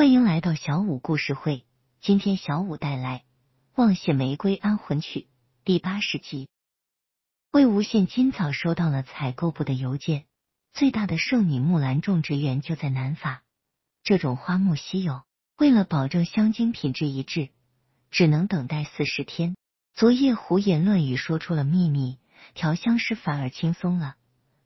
欢迎来到小五故事会。今天小五带来《忘谢玫瑰安魂曲》第八十集。魏无羡今早收到了采购部的邮件，最大的圣女木兰种植园就在南法，这种花木稀有，为了保证香精品质一致，只能等待四十天。昨夜胡言乱语说出了秘密，调香师反而轻松了。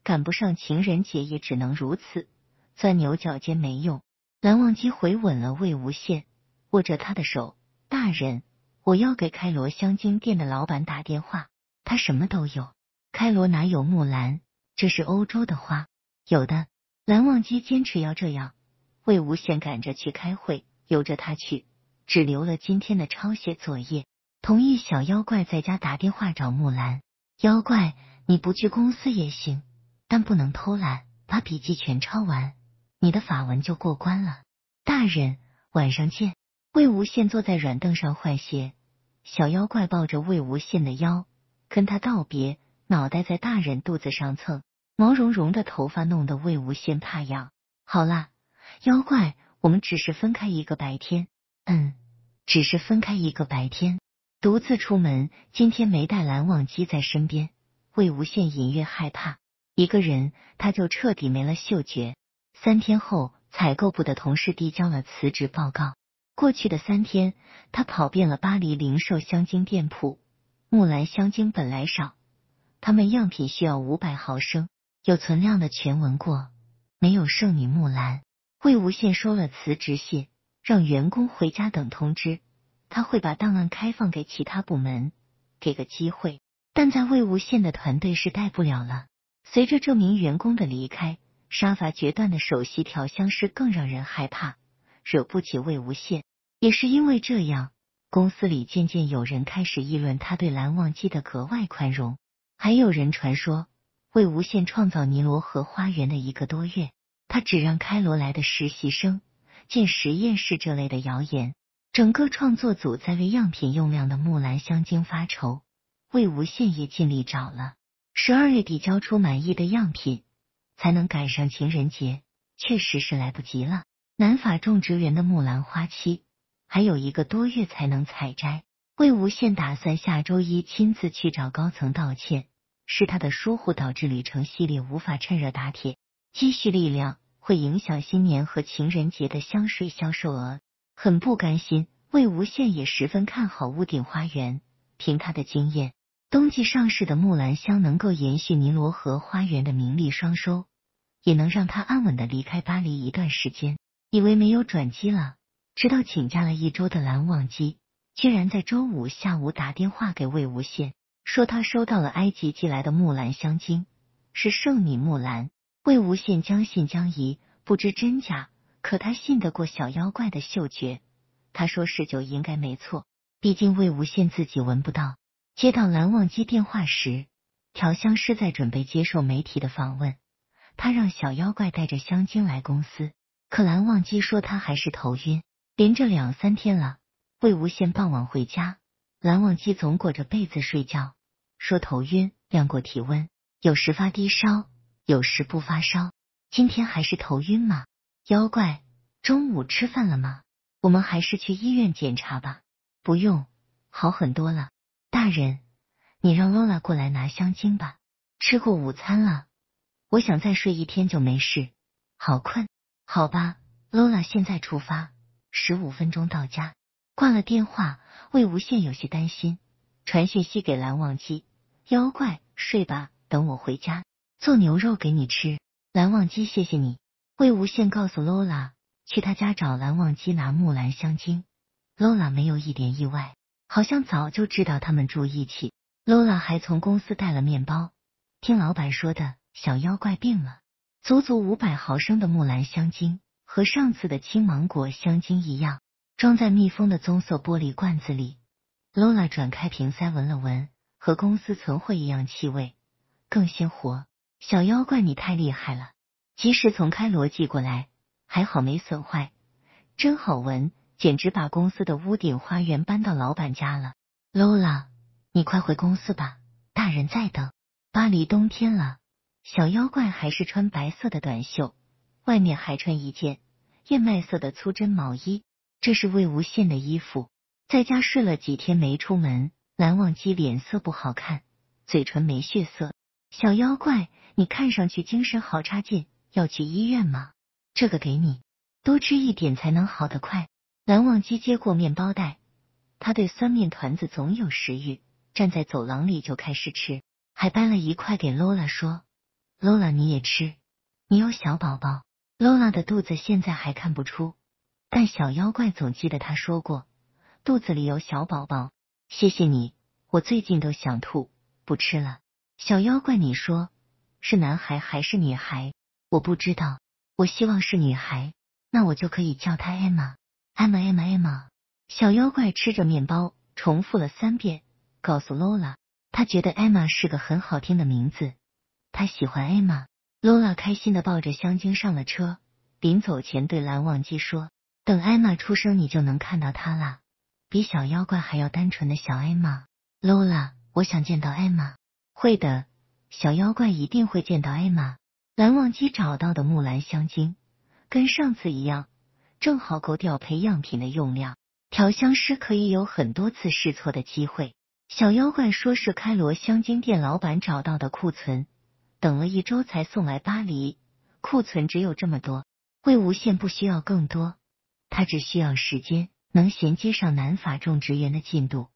赶不上情人节也只能如此，钻牛角尖没用。蓝忘机回吻了魏无羡，握着他的手。大人，我要给开罗香精店的老板打电话，他什么都有。开罗哪有木兰？这是欧洲的花。有的。蓝忘机坚持要这样。魏无羡赶着去开会，由着他去，只留了今天的抄写作业，同意小妖怪在家打电话找木兰。妖怪，你不去公司也行，但不能偷懒，把笔记全抄完。你的法文就过关了，大人。晚上见。魏无羡坐在软凳上换鞋，小妖怪抱着魏无羡的腰跟他道别，脑袋在大人肚子上蹭，毛茸茸的头发弄得魏无羡怕痒。好啦，妖怪，我们只是分开一个白天，嗯，只是分开一个白天，独自出门。今天没带蓝忘机在身边，魏无羡隐约害怕一个人，他就彻底没了嗅觉。三天后，采购部的同事递交了辞职报告。过去的三天，他跑遍了巴黎零售香精店铺。木兰香精本来少，他们样品需要五百毫升，有存量的全文过，没有剩女木兰。魏无羡收了辞职信，让员工回家等通知。他会把档案开放给其他部门，给个机会。但在魏无羡的团队是带不了了。随着这名员工的离开。杀伐决断的首席调香师更让人害怕，惹不起魏无羡。也是因为这样，公司里渐渐有人开始议论他对蓝忘机的格外宽容，还有人传说魏无羡创造尼罗河花园的一个多月，他只让开罗来的实习生进实验室这类的谣言。整个创作组在为样品用量的木兰香精发愁，魏无羡也尽力找了，十二月底交出满意的样品。才能赶上情人节，确实是来不及了。南法种植园的木兰花期还有一个多月才能采摘。魏无羡打算下周一亲自去找高层道歉，是他的疏忽导致旅程系列无法趁热打铁，积蓄力量会影响新年和情人节的香水销售额。很不甘心，魏无羡也十分看好屋顶花园，凭他的经验。冬季上市的木兰香能够延续尼罗河花园的名利双收，也能让他安稳的离开巴黎一段时间。以为没有转机了，直到请假了一周的蓝忘机，居然在周五下午打电话给魏无羡，说他收到了埃及寄来的木兰香精，是圣女木兰。魏无羡将信将疑，不知真假，可他信得过小妖怪的嗅觉，他说是酒应该没错，毕竟魏无羡自己闻不到。接到蓝忘机电话时，调香师在准备接受媒体的访问。他让小妖怪带着香精来公司，可蓝忘机说他还是头晕，连着两三天了。魏无羡傍晚回家，蓝忘机总裹着被子睡觉，说头晕。量过体温，有时发低烧，有时不发烧。今天还是头晕吗？妖怪，中午吃饭了吗？我们还是去医院检查吧。不用，好很多了。大人，你让罗拉过来拿香精吧。吃过午餐了，我想再睡一天就没事，好困。好吧，罗拉现在出发，十五分钟到家。挂了电话，魏无羡有些担心，传信息给蓝忘机。妖怪，睡吧，等我回家做牛肉给你吃。蓝忘机，谢谢你。魏无羡告诉罗拉，去他家找蓝忘机拿木兰香精。罗拉没有一点意外。好像早就知道他们住一起。Lola 还从公司带了面包。听老板说的，小妖怪病了，足足五百毫升的木兰香精，和上次的青芒果香精一样，装在密封的棕色玻璃罐子里。Lola 转开瓶塞闻了闻，和公司存货一样，气味更鲜活。小妖怪，你太厉害了！即使从开罗寄过来，还好没损坏，真好闻。简直把公司的屋顶花园搬到老板家了。劳拉，你快回公司吧，大人在等。巴黎冬天了，小妖怪还是穿白色的短袖，外面还穿一件燕麦色的粗针毛衣。这是魏无羡的衣服，在家睡了几天没出门。蓝忘机脸色不好看，嘴唇没血色。小妖怪，你看上去精神好差劲，要去医院吗？这个给你，多吃一点才能好得快。蓝忘机接过面包袋，他对酸面团子总有食欲，站在走廊里就开始吃，还掰了一块给罗拉说罗拉你也吃，你有小宝宝。”罗拉的肚子现在还看不出，但小妖怪总记得他说过肚子里有小宝宝。谢谢你，我最近都想吐，不吃了。小妖怪，你说是男孩还是女孩？我不知道，我希望是女孩，那我就可以叫她 Emma。M M M，小妖怪吃着面包，重复了三遍，告诉罗拉，他觉得艾玛是个很好听的名字，他喜欢艾玛。罗拉开心的抱着香精上了车，临走前对蓝忘机说：“等艾玛出生，你就能看到他了，比小妖怪还要单纯的小艾玛，罗拉，我想见到艾玛。会的，小妖怪一定会见到艾玛。蓝忘机找到的木兰香精，跟上次一样。正好够调配样品的用量。调香师可以有很多次试错的机会。小妖怪说是开罗香精店老板找到的库存，等了一周才送来巴黎。库存只有这么多，魏无羡不需要更多，他只需要时间能衔接上南法种植园的进度，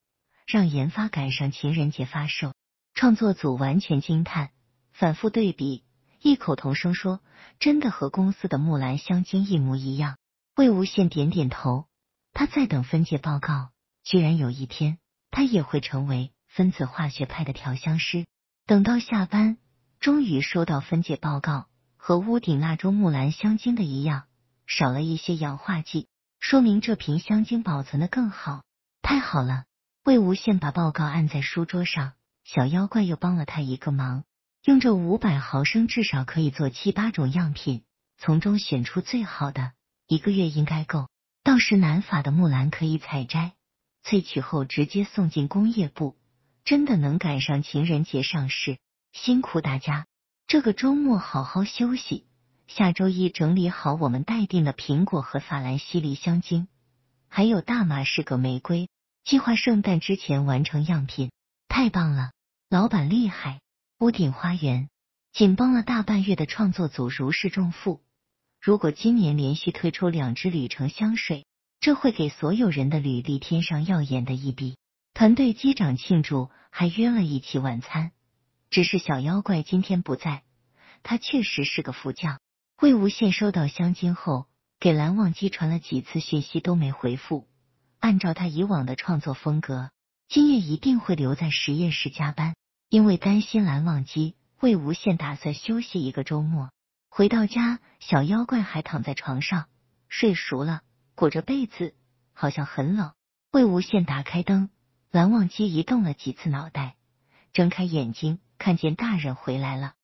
让研发赶上情人节发售。创作组完全惊叹，反复对比，异口同声说：“真的和公司的木兰香精一模一样。”魏无羡点点头，他在等分解报告。居然有一天，他也会成为分子化学派的调香师。等到下班，终于收到分解报告，和屋顶那株木兰香精的一样，少了一些氧化剂，说明这瓶香精保存的更好。太好了！魏无羡把报告按在书桌上，小妖怪又帮了他一个忙，用这五百毫升至少可以做七八种样品，从中选出最好的。一个月应该够，到时南法的木兰可以采摘，萃取后直接送进工业部，真的能赶上情人节上市。辛苦大家，这个周末好好休息，下周一整理好我们待定的苹果和法兰西梨香精，还有大马士革玫瑰，计划圣诞之前完成样品。太棒了，老板厉害！屋顶花园，紧绷了大半月的创作组如释重负。如果今年连续推出两支旅程香水，这会给所有人的履历添上耀眼的一笔。团队击掌庆祝，还约了一起晚餐。只是小妖怪今天不在，他确实是个副将。魏无羡收到香精后，给蓝忘机传了几次讯息都没回复。按照他以往的创作风格，今夜一定会留在实验室加班。因为担心蓝忘机，魏无羡打算休息一个周末。回到家，小妖怪还躺在床上睡熟了，裹着被子，好像很冷。魏无羡打开灯，蓝忘机移动了几次脑袋，睁开眼睛，看见大人回来了。